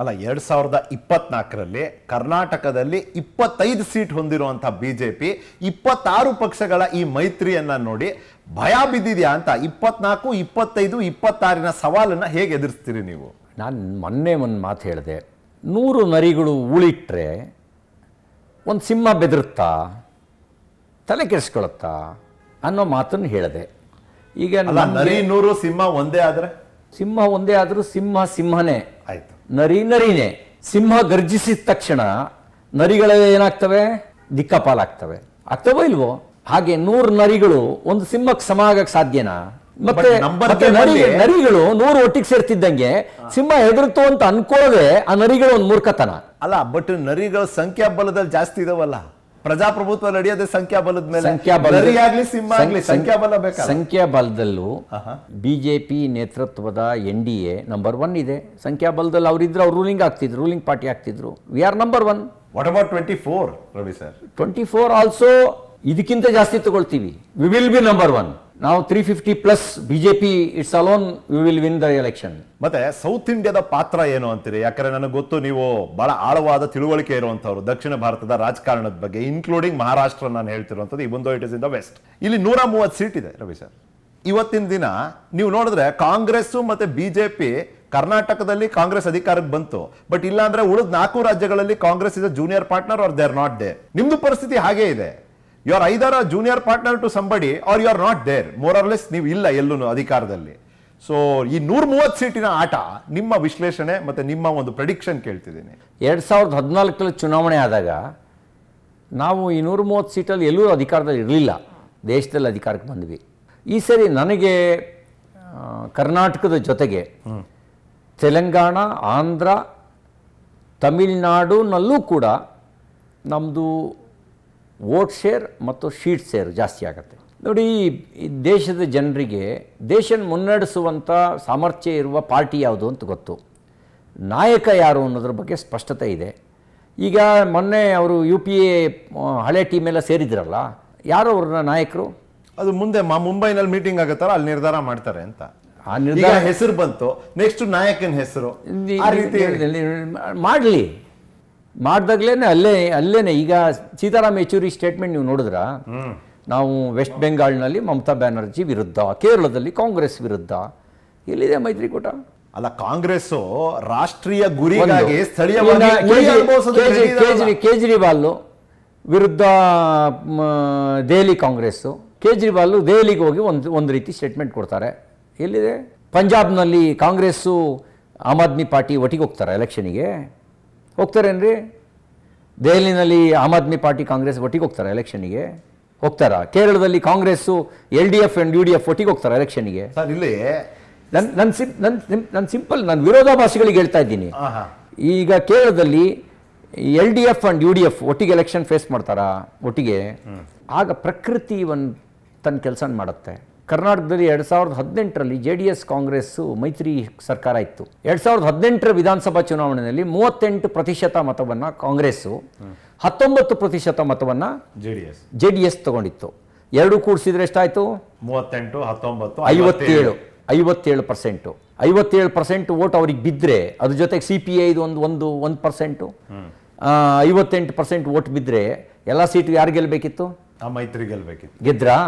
ಅಲ್ಲ ಎರಡು ಸಾವಿರದ ಇಪ್ಪತ್ನಾಲ್ಕರಲ್ಲಿ ಕರ್ನಾಟಕದಲ್ಲಿ ಇಪ್ಪತ್ತೈದು ಸೀಟ್ ಹೊಂದಿರುವಂಥ ಬಿ ಜೆ ಪಿ ಇಪ್ಪತ್ತಾರು ಪಕ್ಷಗಳ ಈ ಮೈತ್ರಿಯನ್ನ ನೋಡಿ ಭಯ ಬಿದ್ದಿದೆಯಾ ಅಂತ ಇಪ್ಪತ್ನಾಲ್ಕು ಇಪ್ಪತ್ತೈದು ಇಪ್ಪತ್ತಾರಿನ ಸವಾಲನ್ನ ಹೇಗೆ ಎದುರಿಸ್ತೀರಿ ನೀವು ನಾನು ಮೊನ್ನೆ ಒಂದು ಮಾತು ಹೇಳಿದೆ ನೂರು ನರಿಗಳು ಉಳಿಟ್ರೆ ಒಂದು ಸಿಂಹ ಬೆದರುತ್ತಾ ತಲೆ ಕೆಡಿಸ್ಕೊಳುತ್ತಾ ಅನ್ನೋ ಮಾತನ್ನು ಹೇಳಿದೆ ಈಗ ನರಿ ನೂರು ಸಿಂಹ ಒಂದೇ ಆದರೆ ಸಿಂಹ ಒಂದೇ ಆದರೂ ಸಿಂಹ ಸಿಂಹನೇ ಆಯ್ತು ನರಿ ನರಿನೇ ಸಿಂಹ ಗರ್ಜಿಸಿದ ತಕ್ಷಣ ನರಿಗಳ ಏನಾಗ್ತವೆ ದಿಕ್ಕಪಾಲಾಗ್ತವೆ ಆಗ್ತವೋ ಇಲ್ವೋ ಹಾಗೆ ನೂರು ನರಿಗಳು ಒಂದು ಸಿಂಹಕ್ಕೆ ಸಮ ಸಾಧ್ಯನಾ ಮತ್ತೆ ನರಿಗಳು ನೂರು ಒಟ್ಟಿಗೆ ಸೇರ್ತಿದ್ದಂಗೆ ಸಿಂಹ ಹೆದರ್ತು ಅಂತ ಅನ್ಕೊಳ್ಳದೆ ಆ ನರಿಗಳು ಒಂದು ಮೂರ್ಖತನ ಅಲ್ಲ ಬಟ್ ನರಿಗಳ ಬಲದಲ್ಲಿ ಜಾಸ್ತಿ ಇದಾವಲ್ಲ ಪ್ರಜಾಪ್ರಭುತ್ವ ನಡೆಯೋದೇ ಸಂಖ್ಯಾಬಲದ ಮೇಲೆ ಆಗ್ಲಿ ಸಿಂಹ ಆಗ್ಲಿ ಸಂಖ್ಯಾಬಲ ಬೇಕಾ ಸಂಖ್ಯಾಬಲದಲ್ಲೂ ಬಿಜೆಪಿ ನೇತೃತ್ವದ N D A number one ಇದೆ ಸಂಖ್ಯಾಬಲದಲ್ಲಿ ಅವರಿದ್ರೆ ಅವ್ರು ರೂಲಿಂಗ್ ಆಗ್ತಿದ್ರು ರೂಲಿಂಗ್ ಪಾರ್ಟಿ ಆಗ್ತಿದ್ರು we are number one what about twenty four Ravi sir twenty four also ಇದಕ್ಕಿಂತ ಜಾಸ್ತಿ ತಗೊಳ್ತೀವಿ we will be number one ನಾವು three fifty plus BJP it's alone we will win the election ಮತ್ತೆ south ಇಂಡಿಯಾದ ಪಾತ್ರ ಏನು ಅಂತೀರಿ ಯಾಕಂದ್ರೆ ನನಗೆ ಗೊತ್ತು ನೀವು ಬಹಳ ಆಳವಾದ ತಿಳುವಳಿಕೆ ಇರುವಂತವ್ರು ದಕ್ಷಿಣ ಭಾರತದ ರಾಜಕಾರಣದ ಬಗ್ಗೆ ಇನ್ಕ್ಲೂಡಿಂಗ್ ಮಹಾರಾಷ್ಟ್ರ ನಾನು ಹೇಳ್ತಿರುವಂತದ್ದು ಬಂದು it is in the west ಇಲ್ಲಿ ನೂರ ಮೂವತ್ತು ಸೀಟ್ ಇದೆ ರವಿ ಸರ್ ಇವತ್ತಿನ ದಿನ ನೀವು ನೋಡಿದ್ರೆ ಕಾಂಗ್ರೆಸ್ ಮತ್ತೆ ಬಿಜೆಪಿ ಕರ್ನಾಟಕದಲ್ಲಿ ಕಾಂಗ್ರೆಸ್ ಅಧಿಕಾರಕ್ಕೆ ಬಂತು ಬಟ್ ಇಲ್ಲಾಂದ್ರೆ ಉಳಿದ ನಾಲ್ಕು ರಾಜ್ಯಗಳಲ್ಲಿ Congress is a junior partner are they are not they ನಿಮ್ದು ಪರಿಸ್ಥಿತಿ ಹಾಗೇ ಇದೆ you are either junior partner to somebody are you are not there more or less ನೀವು ಇಲ್ಲ ಎಲ್ಲೂ ಅಧಿಕಾರದಲ್ಲಿ ಸೊ ಈ ನೂರ ಮೂವತ್ತು ಸೀಟಿನ ಆಟ ನಿಮ್ಮ ವಿಶ್ಲೇಷಣೆ ಮತ್ತು ನಿಮ್ಮ ಒಂದು ಪ್ರಡಿಕ್ಷನ್ ಕೇಳ್ತಿದ್ದೀನಿ ಎರಡು ಸಾವಿರದ ಹದಿನಾಲ್ಕರಲ್ಲಿ ಚುನಾವಣೆ ಆದಾಗ ನಾವು ಈ ನೂರ ಮೂವತ್ತು ಸೀಟಲ್ಲಿ ಎಲ್ಲೂ ಅಧಿಕಾರದಲ್ಲಿ ಇರಲಿಲ್ಲ ದೇಶದಲ್ಲಿ ಅಧಿಕಾರಕ್ಕೆ ಬಂದ್ವಿ ಈ ಸರಿ ನನಗೆ ಕರ್ನಾಟಕದ ಜೊತೆಗೆ ತೆಲಂಗಾಣ ಆಂಧ್ರ ತಮಿಳ್ನಾಡುನಲ್ಲೂ ಕೂಡ ನಮ್ಮದು ವೋಟ್ ಶೇರ್ ಮತ್ತು ಶೀಟ್ ಶೇರ್ ಜಾಸ್ತಿ ಆಗುತ್ತೆ ನೋಡಿ ಈ ದೇಶದ ಜನರಿಗೆ ದೇಶ ಮುನ್ನಡೆಸುವಂಥ ಸಾಮರ್ಥ್ಯ ಇರುವ ಪಾರ್ಟಿ ಯಾವುದು ಅಂತ ಗೊತ್ತು ನಾಯಕ ಯಾರು ಅನ್ನೋದ್ರ ಬಗ್ಗೆ ಸ್ಪಷ್ಟತೆ ಇದೆ ಈಗ ಮೊನ್ನೆ ಅವರು ಯು ಪಿ ಎ ಹಳೆ ಟೀಮೆಲ್ಲ ಸೇರಿದ್ರಲ್ಲ ಯಾರು ಅವ್ರನ್ನ ನಾಯಕರು ಅದು ಮುಂದೆ ಮಾ ಮುಂಬೈನಲ್ಲಿ ಮೀಟಿಂಗ್ ಆಗುತ್ತಾರ ಅಲ್ಲಿ ನಿರ್ಧಾರ ಮಾಡ್ತಾರೆ ಅಂತ ಆ ನಿರ್ಧಾರ ಹೆಸರು ಬಂತು ನೆಕ್ಸ್ಟ್ ನಾಯಕನ ಹೆಸರು ಮಾಡಲಿ ಮಾಡ್ದಾಗ್ಲೇನೆ ಅಲ್ಲೇ ಅಲ್ಲೇನೆ ಈಗ ಸೀತಾರಾಮ್ ಯೆಚೂರಿ ಸ್ಟೇಟ್ಮೆಂಟ್ ನೀವು ನೋಡಿದ್ರ ನಾವು ವೆಸ್ಟ್ ಬೆಂಗಾಲ್ನಲ್ಲಿ ಮಮತಾ ಬ್ಯಾನರ್ಜಿ ವಿರುದ್ಧ ಕೇರಳದಲ್ಲಿ ಕಾಂಗ್ರೆಸ್ ವಿರುದ್ಧ ಎಲ್ಲಿದೆ ಮೈತ್ರಿಕೂಟ ಅಲ್ಲ ಕಾಂಗ್ರೆಸ್ ರಾಷ್ಟ್ರೀಯ ಗುರಿಗಾಗಿ ಸ್ಥಳೀಯ ಕೇಜ್ರಿವಾಲ್ ವಿರುದ್ಧ ದೆಹಲಿ ಕಾಂಗ್ರೆಸ್ಸು ಕೇಜ್ರಿವಾಲ್ ದೆಹಲಿಗೆ ಹೋಗಿ ಒಂದು ಒಂದು ರೀತಿ ಸ್ಟೇಟ್ಮೆಂಟ್ ಕೊಡ್ತಾರೆ ಎಲ್ಲಿದೆ ಪಂಜಾಬ್ನಲ್ಲಿ ಕಾಂಗ್ರೆಸ್ಸು ಆಮ್ ಆದ್ಮಿ ಪಾರ್ಟಿ ಒಟ್ಟಿಗೆ ಹೋಗ್ತಾರೆ ಎಲೆಕ್ಷನಿಗೆ ಹೋಗ್ತಾರೇನ್ರಿ ದೆಹಲಿನಲ್ಲಿ ಆಮ್ ಆದ್ಮಿ ಪಾರ್ಟಿ ಕಾಂಗ್ರೆಸ್ ಒಟ್ಟಿಗೆ ಹೋಗ್ತಾರೆ ಎಲೆಕ್ಷನ್ಗೆ ಹೋಗ್ತಾರಾ ಕೇರಳದಲ್ಲಿ Congress L D F and U D F ಒಟ್ಟಿಗೆ ಹೋಗ್ತಾರೆ ಎಲೆಕ್ಷನ್ಗೆ ಸರ್ ಇಲ್ಲಿ ನನ್ನ ನನ್ನ ಸಿಂ ನನ್ನ ನನ್ನ ಸಿಂಪಲ್ ನಾನು ವಿರೋಧಾಭಾಸಿಗಳಿಗೆ ಹೇಳ್ತಾ ಇದ್ದೀನಿ ಈಗ ಕೇರಳದಲ್ಲಿ L D F and U D F ಒಟ್ಟಿಗೆ ಎಲೆಕ್ಷನ್ ಫೇಸ್ ಮಾಡ್ತಾರಾ ಒಟ್ಟಿಗೆ ಆಗ ಪ್ರಕೃತಿ ಒಂದು ತನ್ನ ಕೆಲಸ ಮಾಡುತ್ತೆ ಕರ್ನಾಟಕದಲ್ಲಿ ಎರಡು ಸಾವಿರದ ಹದಿನೆಂಟರಲ್ಲಿ ಜೆ ಡಿ ಎಸ್ ಕಾಂಗ್ರೆಸ್ಸು ಮೈತ್ರಿ ಸರ್ಕಾರ ಇತ್ತು ಎರಡು ಸಾವಿರದ ಹದಿನೆಂಟರ ವಿಧಾನಸಭಾ ಚುನಾವಣೆಯಲ್ಲಿ ಮೂವತ್ತೆಂಟು ಪ್ರತಿಶತ ಮತವನ್ನು ಕಾಂಗ್ರೆಸ್ಸು ಹತ್ತೊಂಬತ್ತು ಪ್ರತಿಶತ ಮತವನ್ನು J D S J D S ತಗೊಂಡಿತ್ತು ಎರಡು ಕೂಡಿಸಿದ್ರೆ ಎಷ್ಟಾಯಿತು ಮೂವತ್ತೆಂಟು ಹತ್ತೊಂಬತ್ತು ಐವತ್ತೇಳು ಐವತ್ತೇಳು ಪರ್ಸೆಂಟು ಐವತ್ತೇಳು ಪರ್ಸೆಂಟ್ ಓಟ್ ಅವ್ರಿಗೆ ಬಿದ್ದರೆ ಅದ್ರ ಜೊತೆಗೆ ಸಿ ಪಿ ಐದು ಒಂದು ಒಂದು ಒಂದು ಪರ್ಸೆಂಟು ಐವತ್ತೆಂಟು ಪರ್ಸೆಂಟ್ ಓಟ್ ಬಿದ್ದರೆ ಎಲ್ಲ ಸೀಟು ಯಾರು ಗೆಲ್ಲಬೇಕಿತ್ತು ಮೈತ್ರಿ ಗೆಲ್ಲಬೇಕಿತ್ತು ಗೆದ್ರಾ